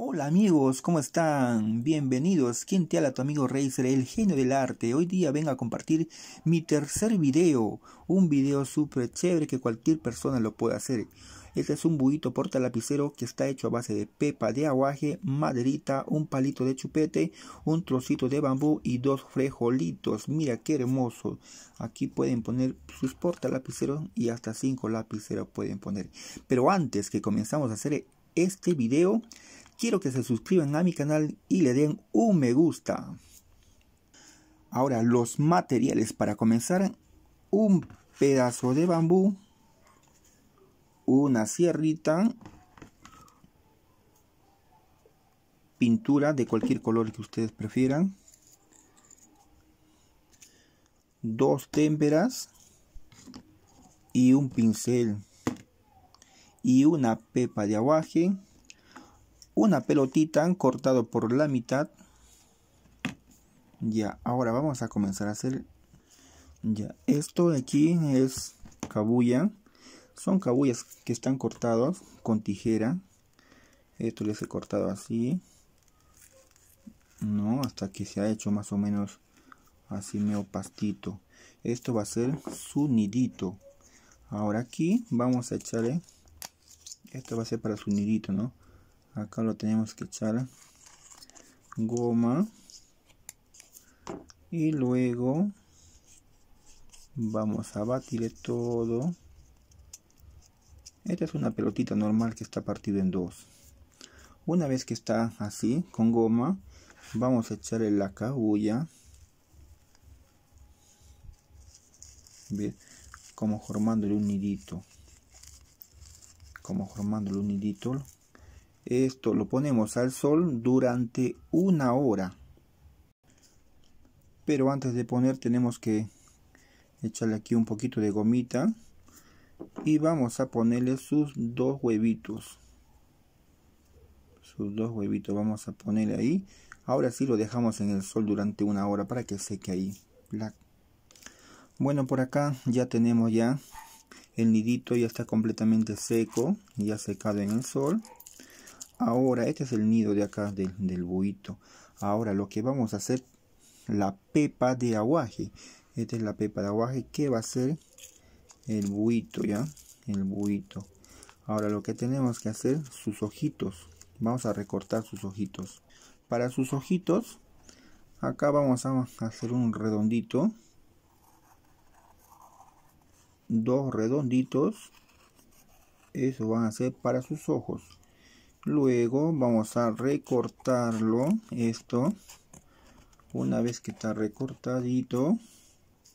Hola amigos, ¿cómo están? Bienvenidos. ¿Quién te habla tu amigo Razer, el genio del arte? Hoy día vengo a compartir mi tercer video. Un video súper chévere que cualquier persona lo puede hacer. Este es un buguito porta lapicero que está hecho a base de pepa de aguaje, maderita, un palito de chupete, un trocito de bambú y dos frejolitos. Mira qué hermoso. Aquí pueden poner sus porta lapiceros y hasta cinco lapiceros pueden poner. Pero antes que comenzamos a hacer este video quiero que se suscriban a mi canal y le den un me gusta. Ahora los materiales para comenzar, un pedazo de bambú, una sierrita, pintura de cualquier color que ustedes prefieran, dos témperas y un pincel y una pepa de aguaje una pelotita cortado por la mitad. Ya, ahora vamos a comenzar a hacer. Ya, esto de aquí es cabulla. Son cabullas que están cortados con tijera. Esto les he cortado así. No, hasta que se ha hecho más o menos así medio pastito. Esto va a ser su nidito. Ahora aquí vamos a echarle. Esto va a ser para su nidito, ¿no? acá lo tenemos que echar goma y luego vamos a batir todo esta es una pelotita normal que está partida en dos una vez que está así con goma vamos a echarle la cabulla como formándole un nidito como formándole un nidito esto lo ponemos al sol durante una hora. Pero antes de poner tenemos que echarle aquí un poquito de gomita. Y vamos a ponerle sus dos huevitos. Sus dos huevitos vamos a ponerle ahí. Ahora sí lo dejamos en el sol durante una hora para que seque ahí. Bueno, por acá ya tenemos ya el nidito, ya está completamente seco, ya secado en el sol. Ahora, este es el nido de acá del, del Ahora lo que vamos a hacer, la pepa de aguaje. Esta es la pepa de aguaje que va a ser el buito, ¿ya? El buito. Ahora lo que tenemos que hacer, sus ojitos. Vamos a recortar sus ojitos. Para sus ojitos, acá vamos a hacer un redondito. Dos redonditos. Eso van a ser para sus ojos luego vamos a recortarlo esto una vez que está recortadito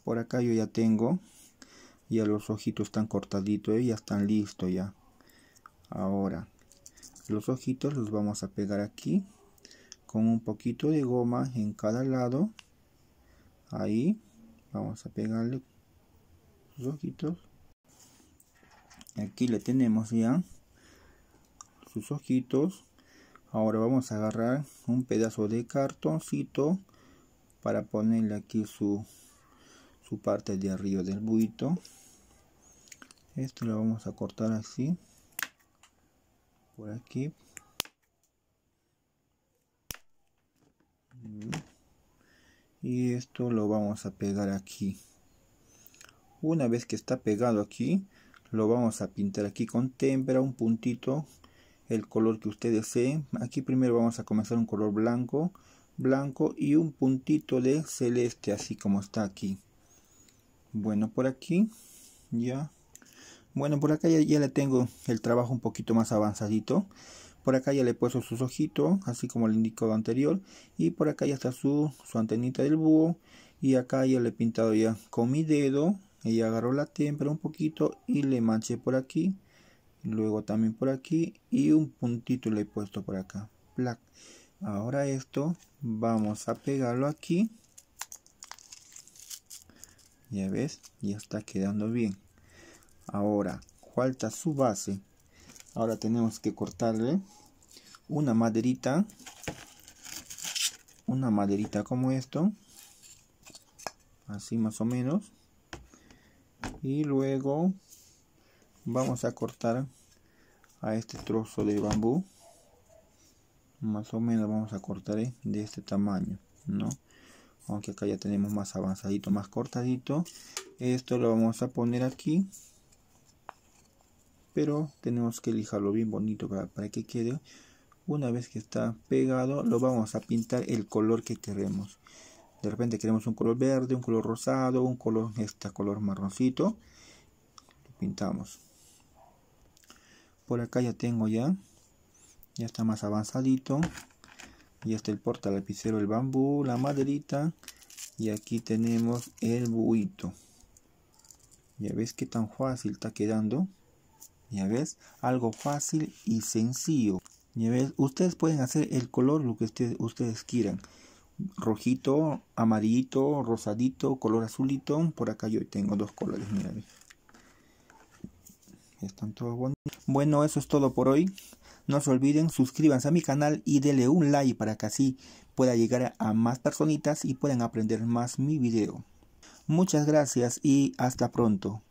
por acá yo ya tengo ya los ojitos están cortaditos y eh, ya están listos ya ahora los ojitos los vamos a pegar aquí con un poquito de goma en cada lado ahí vamos a pegarle los ojitos aquí le tenemos ya sus ojitos. Ahora vamos a agarrar un pedazo de cartoncito para ponerle aquí su, su parte de arriba del buito. Esto lo vamos a cortar así. Por aquí. Mm. Y esto lo vamos a pegar aquí. Una vez que está pegado aquí, lo vamos a pintar aquí con témpera un puntito el color que usted desee. Aquí primero vamos a comenzar un color blanco, blanco y un puntito de celeste, así como está aquí. Bueno, por aquí ya. Bueno, por acá ya, le tengo el trabajo un poquito más avanzadito. Por acá ya le he puesto sus ojitos, así como le indicado anterior. Y por acá ya está su, su antenita del búho. Y acá ya le he pintado ya con mi dedo. Ella agarró la témpera un poquito y le manché por aquí luego también por aquí y un puntito le he puesto por acá black ahora esto vamos a pegarlo aquí ya ves ya está quedando bien ahora falta su base ahora tenemos que cortarle una maderita una maderita como esto así más o menos y luego vamos a cortar a este trozo de bambú más o menos vamos a cortar ¿eh? de este tamaño no aunque acá ya tenemos más avanzadito más cortadito esto lo vamos a poner aquí pero tenemos que lijarlo bien bonito para, que quede una vez que está pegado lo vamos a pintar el color que queremos de repente queremos un color verde un color rosado un color este color marroncito lo pintamos por acá ya tengo ya ya está más avanzadito ya está el porta lapicero el bambú la maderita y aquí tenemos el buito ya ves que tan fácil está quedando ya ves algo fácil y sencillo ya ves ustedes pueden hacer el color lo que ustedes, quieran rojito amarillito rosadito color azulito por acá yo tengo dos colores mira están todos Bueno, eso es todo por hoy. No se olviden, suscríbanse a mi canal y denle un like para que así pueda llegar a más personitas y puedan aprender más mi video. Muchas gracias y hasta pronto.